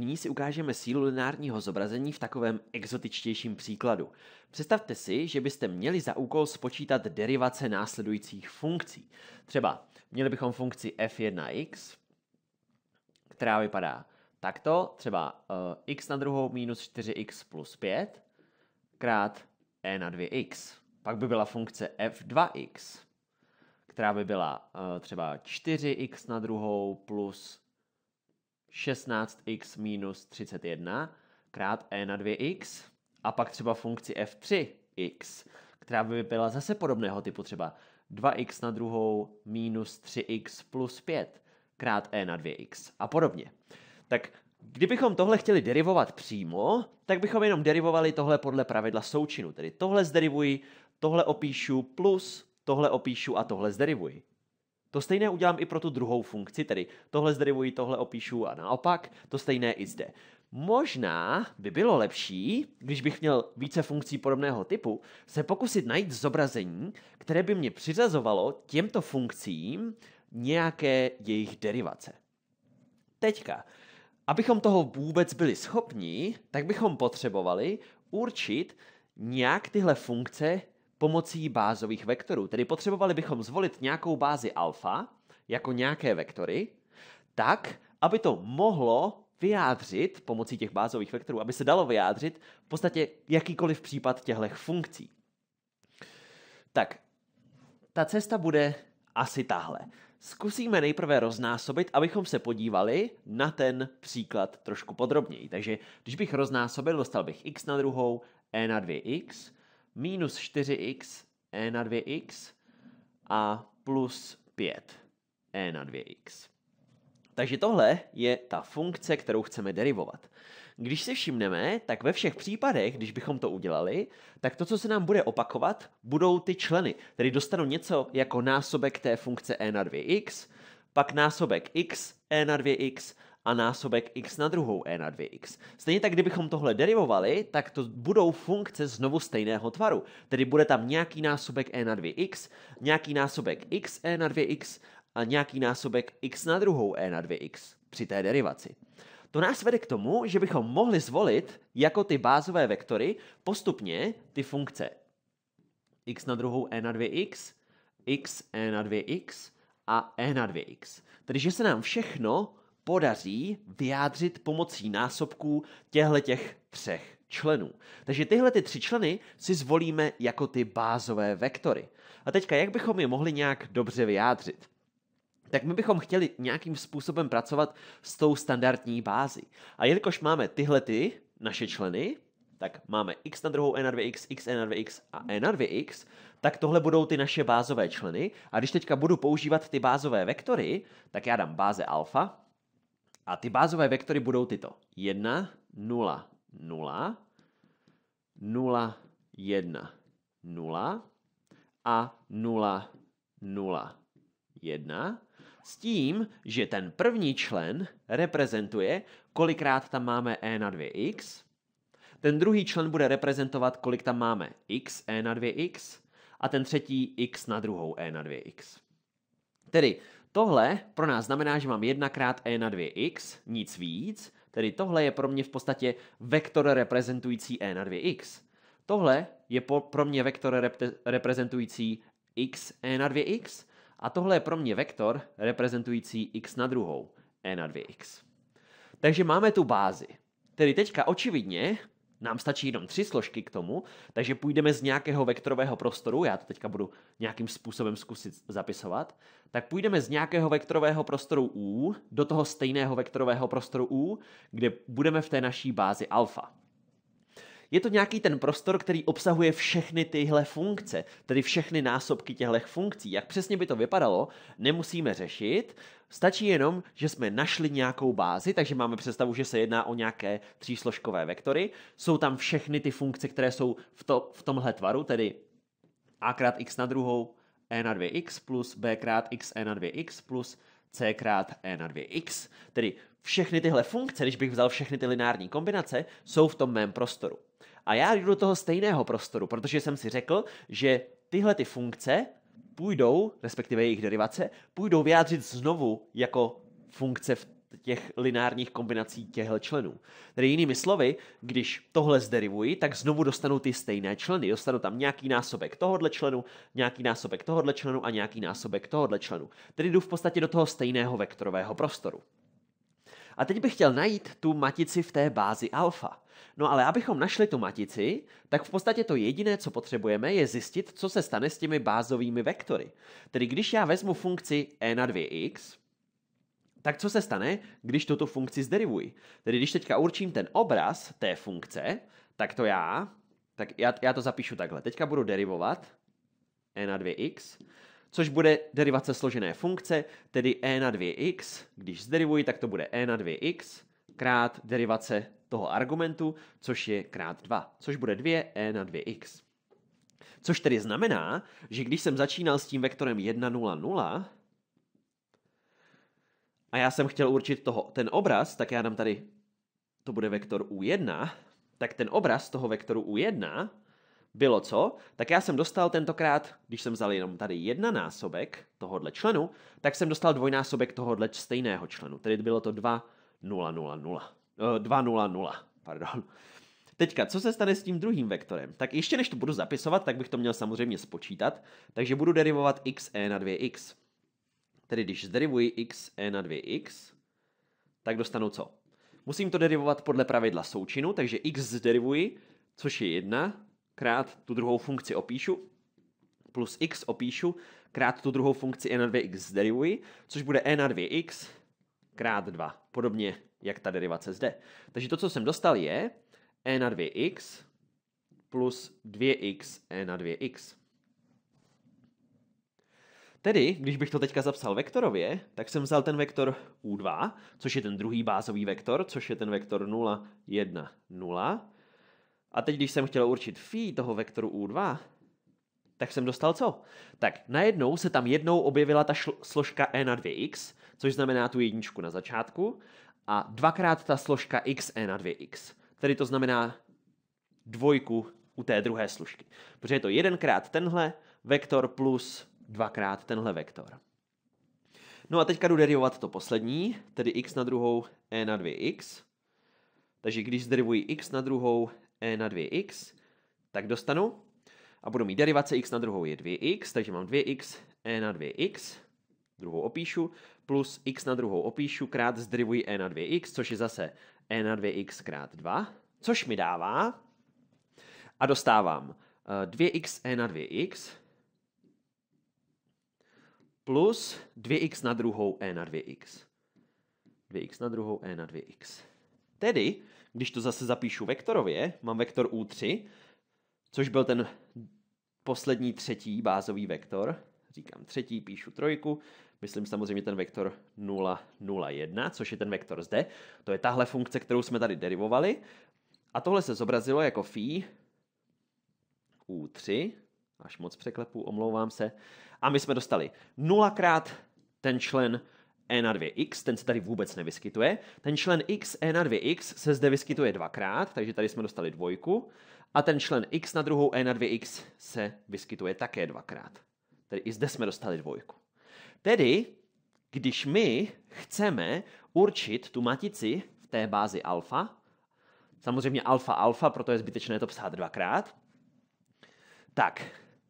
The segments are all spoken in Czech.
Nyní si ukážeme sílu lineárního zobrazení v takovém exotičtějším příkladu. Představte si, že byste měli za úkol spočítat derivace následujících funkcí. Třeba měli bychom funkci f1x, která vypadá takto, třeba uh, x na druhou minus 4x plus 5 krát e na 2x. Pak by byla funkce f2x, která by byla uh, třeba 4x na druhou plus 16x minus 31 krát e na 2x a pak třeba funkci f3x, která by byla zase podobného typu třeba 2x na druhou minus 3x plus 5 krát e na 2x a podobně. Tak kdybychom tohle chtěli derivovat přímo, tak bychom jenom derivovali tohle podle pravidla součinu. Tedy tohle zderivuji, tohle opíšu plus, tohle opíšu a tohle zderivuji. To stejné udělám i pro tu druhou funkci, tedy tohle zderivuji, tohle opíšu a naopak, to stejné i zde. Možná by bylo lepší, když bych měl více funkcí podobného typu, se pokusit najít zobrazení, které by mě přiřazovalo těmto funkcím nějaké jejich derivace. Teďka, abychom toho vůbec byli schopni, tak bychom potřebovali určit nějak tyhle funkce pomocí bázových vektorů. Tedy potřebovali bychom zvolit nějakou bázi alfa jako nějaké vektory, tak, aby to mohlo vyjádřit pomocí těch bázových vektorů, aby se dalo vyjádřit v podstatě jakýkoliv případ těchto funkcí. Tak, ta cesta bude asi tahle. Zkusíme nejprve roznásobit, abychom se podívali na ten příklad trošku podrobněji. Takže když bych roznásobil, dostal bych x na druhou, e na 2x, minus 4x e na 2x a plus 5 e na 2x. Takže tohle je ta funkce, kterou chceme derivovat. Když se všimneme, tak ve všech případech, když bychom to udělali, tak to, co se nám bude opakovat, budou ty členy. Tedy dostanu něco jako násobek té funkce e na 2x, pak násobek x e na 2x a násobek x na druhou e na 2x. Stejně tak, kdybychom tohle derivovali, tak to budou funkce znovu stejného tvaru. Tedy bude tam nějaký násobek e na 2x, nějaký násobek x e na 2x a nějaký násobek x na druhou e na 2x při té derivaci. To nás vede k tomu, že bychom mohli zvolit jako ty bázové vektory postupně ty funkce x na druhou e na 2x, x e na 2x a e na 2x. Tedy, že se nám všechno podaří vyjádřit pomocí násobků těchto těch třech členů. Takže tyhle ty tři členy si zvolíme jako ty bázové vektory. A teďka, jak bychom je mohli nějak dobře vyjádřit? tak my bychom chtěli nějakým způsobem pracovat s tou standardní bází. A jelikož máme tyhle ty naše členy, tak máme x na druhou n na 2x, x n na 2x a n na 2x, tak tohle budou ty naše bázové členy. A když teďka budu používat ty bázové vektory, tak já dám báze alfa, a ty bázové vektory budou tyto. 1, 0, 0, 0, 1, 0 a 0, 0, 1 s tím, že ten první člen reprezentuje, kolikrát tam máme e na 2x, ten druhý člen bude reprezentovat, kolik tam máme x e na 2x a ten třetí x na druhou e na 2x. Tedy Tohle pro nás znamená, že mám 1 krát e na 2x, nic víc, tedy tohle je pro mě v podstatě vektor reprezentující e na 2x. Tohle je po, pro mě vektor rep- reprezentující x e na 2x a tohle je pro mě vektor reprezentující x na druhou, e na 2x. Takže máme tu bázi. Tedy teďka očividně nám stačí jenom tři složky k tomu, takže půjdeme z nějakého vektorového prostoru, já to teďka budu nějakým způsobem zkusit zapisovat, tak půjdeme z nějakého vektorového prostoru U do toho stejného vektorového prostoru U, kde budeme v té naší bázi alfa je to nějaký ten prostor, který obsahuje všechny tyhle funkce, tedy všechny násobky těchto funkcí. Jak přesně by to vypadalo, nemusíme řešit, Stačí jenom, že jsme našli nějakou bázi, takže máme představu, že se jedná o nějaké třísložkové vektory. Jsou tam všechny ty funkce, které jsou v, to, v tomhle tvaru, tedy a krát x na druhou, e na 2x plus b krát x e na 2x plus c krát e na 2x. Tedy všechny tyhle funkce, když bych vzal všechny ty lineární kombinace, jsou v tom mém prostoru. A já jdu do toho stejného prostoru, protože jsem si řekl, že tyhle ty funkce půjdou, respektive jejich derivace, půjdou vyjádřit znovu jako funkce v těch lineárních kombinací těchto členů. Tedy jinými slovy, když tohle zderivuji, tak znovu dostanu ty stejné členy. Dostanu tam nějaký násobek tohohle členu, nějaký násobek tohohle členu a nějaký násobek tohohle členu. Tedy jdu v podstatě do toho stejného vektorového prostoru. A teď bych chtěl najít tu matici v té bázi alfa. No ale abychom našli tu matici, tak v podstatě to jediné, co potřebujeme, je zjistit, co se stane s těmi bázovými vektory. Tedy když já vezmu funkci e na 2x, tak co se stane, když tuto funkci zderivuji? Tedy když teďka určím ten obraz té funkce, tak to já, tak já, já to zapíšu takhle. Teďka budu derivovat e na 2x, což bude derivace složené funkce, tedy e na 2x, když zderivuji, tak to bude e na 2x krát derivace toho argumentu, což je krát 2, což bude 2e na 2x. Což tedy znamená, že když jsem začínal s tím vektorem 1, 0, 0, a já jsem chtěl určit toho, ten obraz, tak já dám tady, to bude vektor U1, tak ten obraz toho vektoru U1 bylo co? Tak já jsem dostal tentokrát, když jsem vzal jenom tady jedna násobek tohohle členu, tak jsem dostal dvojnásobek tohohle stejného členu. Tedy bylo to 2 0, 0, 2, pardon. Teďka, co se stane s tím druhým vektorem? Tak ještě než to budu zapisovat, tak bych to měl samozřejmě spočítat, takže budu derivovat x e na 2x. Tedy když zderivuji x e na 2x, tak dostanu co? Musím to derivovat podle pravidla součinu, takže x zderivuji, což je 1, krát tu druhou funkci opíšu, plus x opíšu, krát tu druhou funkci e na 2x zderivuji, což bude e na 2x krát 2, podobně jak ta derivace zde. Takže to, co jsem dostal, je e na 2x plus 2x e na 2x. Tedy, když bych to teďka zapsal vektorově, tak jsem vzal ten vektor u2, což je ten druhý bázový vektor, což je ten vektor 0, 1, 0. A teď, když jsem chtěl určit phi toho vektoru u2, tak jsem dostal co? Tak najednou se tam jednou objevila ta složka e na 2x, což znamená tu jedničku na začátku, a dvakrát ta složka xe na 2x. Tedy to znamená dvojku u té druhé složky. Protože je to jedenkrát tenhle vektor plus dvakrát tenhle vektor. No a teďka jdu derivovat to poslední, tedy x na druhou, e na 2x. Takže když zderivuji x na druhou, e na 2x, tak dostanu a budu mít derivace x na druhou je 2x, takže mám 2x e na 2x druhou opíšu, plus x na druhou opíšu krát zdrivuji e na 2x, což je zase e na 2x krát 2, což mi dává a dostávám 2x eh, e na 2x plus 2x na druhou e na 2x. 2x na druhou e na 2x. Tedy, když to zase zapíšu vektorově, mám vektor u3, což byl ten poslední třetí bázový vektor, říkám třetí, píšu trojku, myslím samozřejmě ten vektor 0, 0, 1, což je ten vektor zde, to je tahle funkce, kterou jsme tady derivovali, a tohle se zobrazilo jako phi u3, až moc překlepů, omlouvám se, a my jsme dostali 0 krát ten člen e na 2x, ten se tady vůbec nevyskytuje. Ten člen x e na 2x se zde vyskytuje dvakrát, takže tady jsme dostali dvojku. A ten člen x na druhou e na 2x se vyskytuje také dvakrát. Tedy i zde jsme dostali dvojku. Tedy, když my chceme určit tu matici v té bázi alfa, samozřejmě alfa alfa, proto je zbytečné to psát dvakrát, tak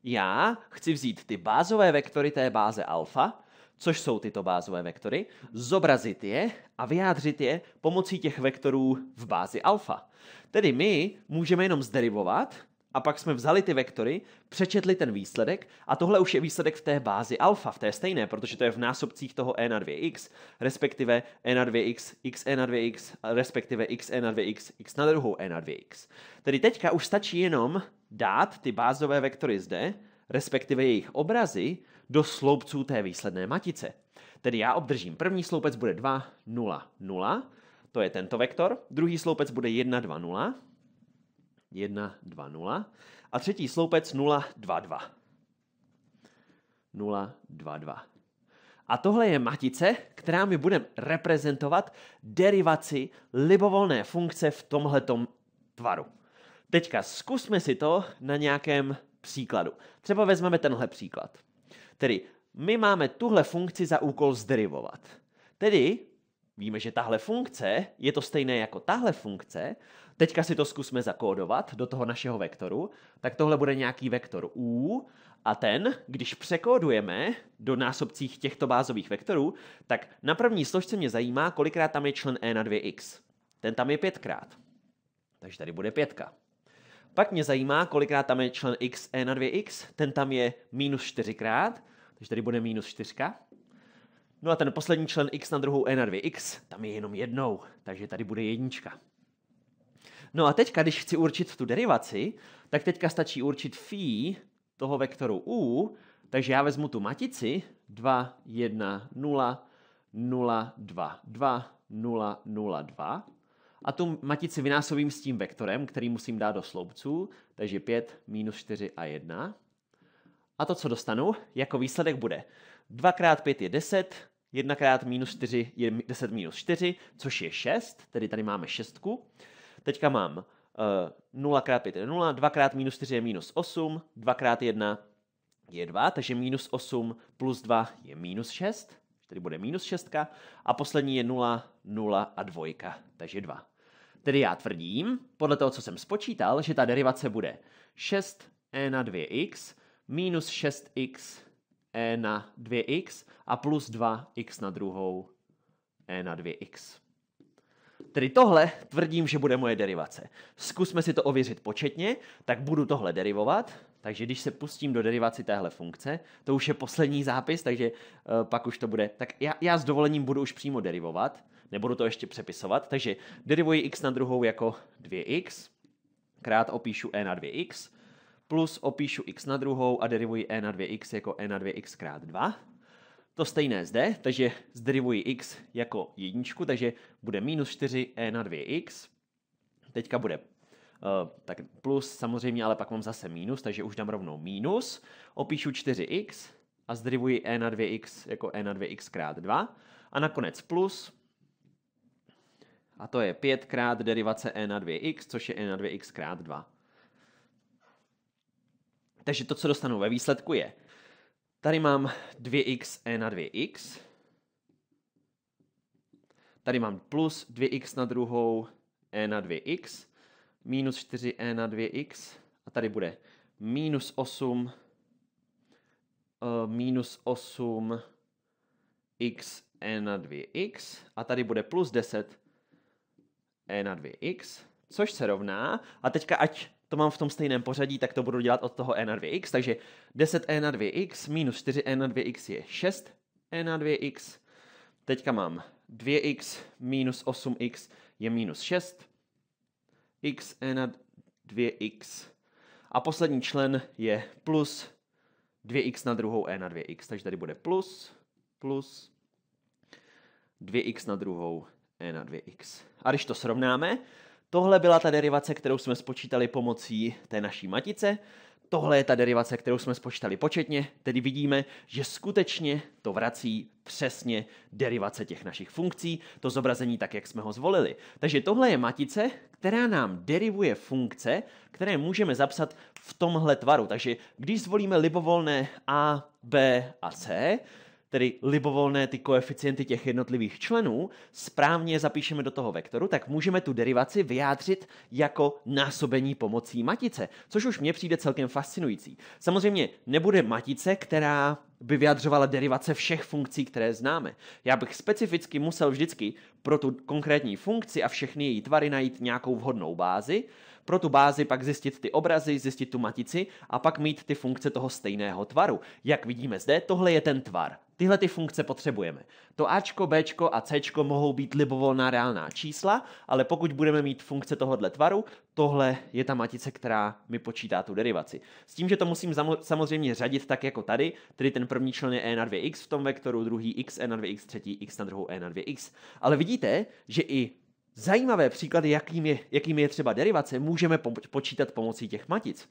já chci vzít ty bázové vektory té báze alfa, což jsou tyto bázové vektory, zobrazit je a vyjádřit je pomocí těch vektorů v bázi alfa. Tedy my můžeme jenom zderivovat a pak jsme vzali ty vektory, přečetli ten výsledek a tohle už je výsledek v té bázi alfa, v té stejné, protože to je v násobcích toho e na 2x, respektive e na 2x, x e na 2x, respektive x e na 2x, x na druhou e na 2x. Tedy teďka už stačí jenom dát ty bázové vektory zde, respektive jejich obrazy, do sloupců té výsledné matice. Tedy já obdržím první sloupec bude 2, 0, 0, to je tento vektor, druhý sloupec bude 1, 2, 0, 1, 2, 0. A třetí sloupec 0, 2, 2. 0, 2, 2. A tohle je matice, která mi bude reprezentovat derivaci libovolné funkce v tomhletom tvaru. Teďka zkusme si to na nějakém příkladu. Třeba vezmeme tenhle příklad. Tedy my máme tuhle funkci za úkol zderivovat. Tedy víme, že tahle funkce je to stejné jako tahle funkce, Teďka si to zkusme zakódovat do toho našeho vektoru. Tak tohle bude nějaký vektor u a ten, když překódujeme do násobcích těchto bázových vektorů, tak na první složce mě zajímá, kolikrát tam je člen e na 2x. Ten tam je pětkrát. Takže tady bude pětka. Pak mě zajímá, kolikrát tam je člen x e na 2x. Ten tam je minus čtyřikrát, takže tady bude minus čtyřka. No a ten poslední člen x na druhou e na 2x, tam je jenom jednou, takže tady bude jednička. No a teďka, když chci určit tu derivaci, tak teďka stačí určit phi toho vektoru u, takže já vezmu tu matici 2, 1, 0, 0, 2, 2, 0, 0, 2 a tu matici vynásobím s tím vektorem, který musím dát do sloupců, takže 5, minus 4 a 1. A to, co dostanu, jako výsledek bude 2 krát 5 je 10, 1 krát minus 4 je 10 minus 4, což je 6, tedy tady máme šestku. Teďka mám uh, 0 x 5 je 0, 2 x minus 4 je minus 8, 2 x 1 je 2, takže minus 8 plus 2 je minus 6, tedy bude minus 6, a poslední je 0, 0 a 2, takže 2. Tedy já tvrdím, podle toho, co jsem spočítal, že ta derivace bude 6e na 2x minus 6x e na 2x e a plus 2x na druhou e na 2x. Tedy tohle tvrdím, že bude moje derivace. Zkusme si to ověřit početně, tak budu tohle derivovat. Takže když se pustím do derivaci téhle funkce, to už je poslední zápis, takže uh, pak už to bude. Tak já, já s dovolením budu už přímo derivovat, nebudu to ještě přepisovat, takže derivuji x na druhou jako 2x, krát opíšu e na 2x, plus opíšu x na druhou a derivuji e na 2x jako e na 2x krát 2 to stejné zde, takže zderivuji x jako jedničku, takže bude minus 4 e na 2x. Teďka bude Uh, tak plus samozřejmě, ale pak mám zase minus, takže už dám rovnou minus, opíšu 4x a zderivuji e na 2x jako e na 2x krát 2 a nakonec plus a to je 5 krát derivace e na 2x, což je e na 2x krát 2. Takže to, co dostanu ve výsledku je Tady mám 2 x e na 2x. Tady mám plus 2x na druhou e na 2x, minus 4e na 2x a tady bude minus 8 uh, e, minus 8 x e na 2x a tady bude plus 10 e na 2x, což se rovná. A teďka ať to mám v tom stejném pořadí, tak to budu dělat od toho e na 2x, takže 10e na 2x minus 4e na 2x je 6e na 2x, teďka mám 2x minus 8x je minus 6, x e na 2x a poslední člen je plus 2x na druhou e na 2x, takže tady bude plus, plus 2x na druhou e na 2x. A když to srovnáme, Tohle byla ta derivace, kterou jsme spočítali pomocí té naší matice. Tohle je ta derivace, kterou jsme spočítali početně, tedy vidíme, že skutečně to vrací přesně derivace těch našich funkcí, to zobrazení tak, jak jsme ho zvolili. Takže tohle je matice, která nám derivuje funkce, které můžeme zapsat v tomhle tvaru. Takže když zvolíme libovolné a, b a c, tedy libovolné ty koeficienty těch jednotlivých členů, správně zapíšeme do toho vektoru, tak můžeme tu derivaci vyjádřit jako násobení pomocí matice, což už mně přijde celkem fascinující. Samozřejmě nebude matice, která by vyjadřovala derivace všech funkcí, které známe. Já bych specificky musel vždycky pro tu konkrétní funkci a všechny její tvary najít nějakou vhodnou bázi, pro tu bázi pak zjistit ty obrazy, zjistit tu matici a pak mít ty funkce toho stejného tvaru. Jak vidíme zde, tohle je ten tvar. Tyhle ty funkce potřebujeme. To Ačko, Bčko a Cčko mohou být libovolná reálná čísla, ale pokud budeme mít funkce tohohle tvaru, tohle je ta matice, která mi počítá tu derivaci. S tím, že to musím samozřejmě řadit tak jako tady, tedy ten první člen je e na 2x v tom vektoru, druhý x e na 2x, třetí x na druhou e na 2x. Ale vidíte, že i zajímavé příklady, jakými je, jakým je třeba derivace, můžeme počítat pomocí těch matic.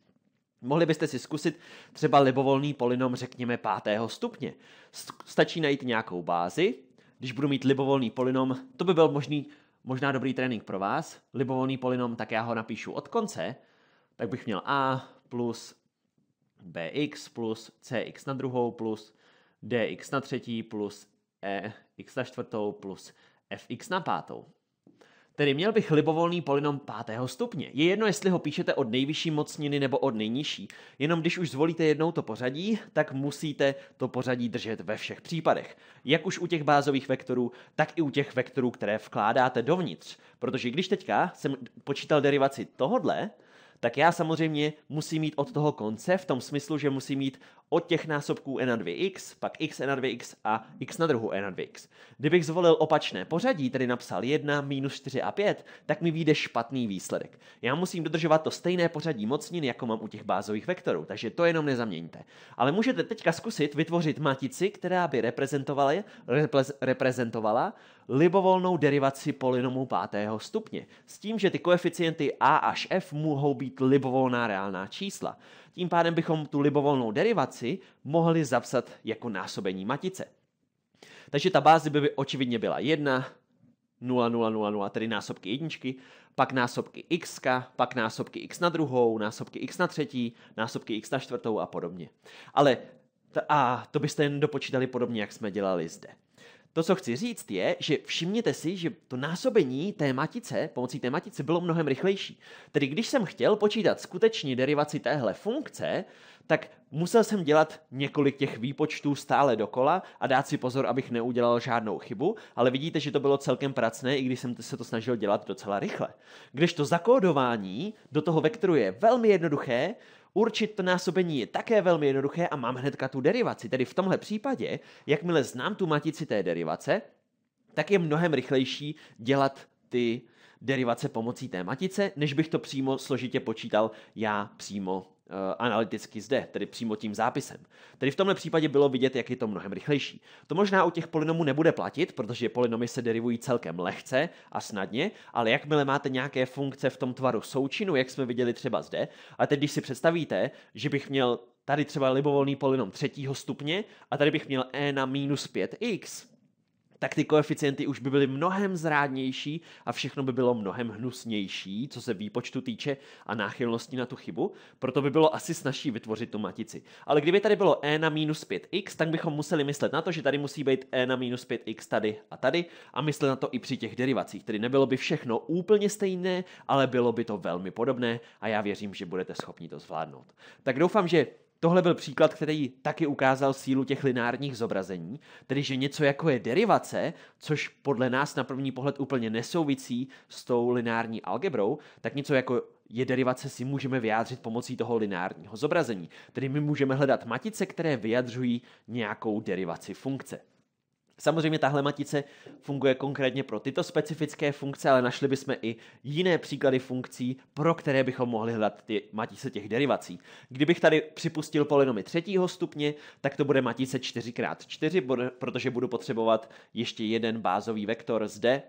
Mohli byste si zkusit třeba libovolný polynom, řekněme, pátého stupně. Stačí najít nějakou bázi, když budu mít libovolný polynom. to by byl možný možná dobrý trénink pro vás, libovolný polinom, tak já ho napíšu od konce, tak bych měl a plus bx plus cx na druhou plus dx na třetí plus ex na čtvrtou plus fx na pátou. Tedy měl bych libovolný polynom pátého stupně. Je jedno, jestli ho píšete od nejvyšší mocniny nebo od nejnižší. Jenom když už zvolíte jednou to pořadí, tak musíte to pořadí držet ve všech případech. Jak už u těch bázových vektorů, tak i u těch vektorů, které vkládáte dovnitř. Protože když teďka jsem počítal derivaci tohodle, tak já samozřejmě musím mít od toho konce v tom smyslu, že musím mít od těch násobků n na 2x, pak x na 2x a x na druhou n na 2x. Kdybych zvolil opačné pořadí, tedy napsal 1, minus 4 a 5, tak mi vyjde špatný výsledek. Já musím dodržovat to stejné pořadí mocnin, jako mám u těch bázových vektorů, takže to jenom nezaměňte. Ale můžete teďka zkusit vytvořit matici, která by reprezentovala, reprez, reprezentovala libovolnou derivaci polynomu pátého stupně, s tím, že ty koeficienty a až f mohou být libovolná reálná čísla. Tím pádem bychom tu libovolnou derivaci mohli zapsat jako násobení matice. Takže ta báze by, by očividně byla 1, 0, 0, 0, 0, tedy násobky jedničky, pak násobky x, pak násobky x na druhou, násobky x na třetí, násobky x na čtvrtou a podobně. Ale a to byste jen dopočítali podobně, jak jsme dělali zde to, co chci říct, je, že všimněte si, že to násobení tématice pomocí tématice bylo mnohem rychlejší. Tedy když jsem chtěl počítat skutečně derivaci téhle funkce, tak musel jsem dělat několik těch výpočtů stále dokola a dát si pozor, abych neudělal žádnou chybu, ale vidíte, že to bylo celkem pracné, i když jsem se to snažil dělat docela rychle. Když to zakódování do toho vektoru je velmi jednoduché, Určit to násobení je také velmi jednoduché a mám hnedka tu derivaci. Tedy v tomhle případě, jakmile znám tu matici té derivace, tak je mnohem rychlejší dělat ty derivace pomocí té matice, než bych to přímo složitě počítal já přímo Eh, analyticky zde, tedy přímo tím zápisem. Tedy v tomhle případě bylo vidět, jak je to mnohem rychlejší. To možná u těch polynomů nebude platit, protože polynomy se derivují celkem lehce a snadně, ale jakmile máte nějaké funkce v tom tvaru součinu, jak jsme viděli třeba zde, a teď když si představíte, že bych měl tady třeba libovolný polynom třetího stupně a tady bych měl e na minus 5x, tak ty koeficienty už by byly mnohem zrádnější a všechno by bylo mnohem hnusnější, co se výpočtu týče a náchylnosti na tu chybu, proto by bylo asi snažší vytvořit tu matici. Ale kdyby tady bylo e na minus 5x, tak bychom museli myslet na to, že tady musí být e na minus 5x tady a tady a myslet na to i při těch derivacích. Tedy nebylo by všechno úplně stejné, ale bylo by to velmi podobné a já věřím, že budete schopni to zvládnout. Tak doufám, že Tohle byl příklad, který taky ukázal sílu těch lineárních zobrazení, tedy že něco jako je derivace, což podle nás na první pohled úplně nesouvisí s tou lineární algebrou, tak něco jako je derivace si můžeme vyjádřit pomocí toho lineárního zobrazení. Tedy my můžeme hledat matice, které vyjadřují nějakou derivaci funkce. Samozřejmě tahle matice funguje konkrétně pro tyto specifické funkce, ale našli bychom i jiné příklady funkcí, pro které bychom mohli hledat ty matice těch derivací. Kdybych tady připustil polynomy třetího stupně, tak to bude matice 4x4, protože budu potřebovat ještě jeden bázový vektor zde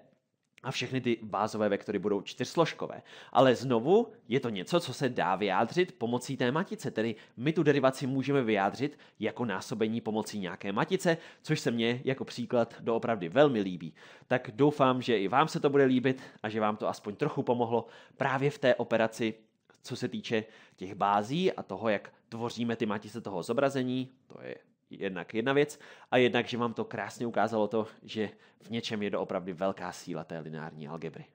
a všechny ty bázové vektory budou čtyřsložkové. Ale znovu je to něco, co se dá vyjádřit pomocí té matice, tedy my tu derivaci můžeme vyjádřit jako násobení pomocí nějaké matice, což se mně jako příklad doopravdy velmi líbí. Tak doufám, že i vám se to bude líbit a že vám to aspoň trochu pomohlo právě v té operaci, co se týče těch bází a toho, jak tvoříme ty matice toho zobrazení, to je jednak jedna věc a jednak, že vám to krásně ukázalo to, že v něčem je doopravdy velká síla té lineární algebry.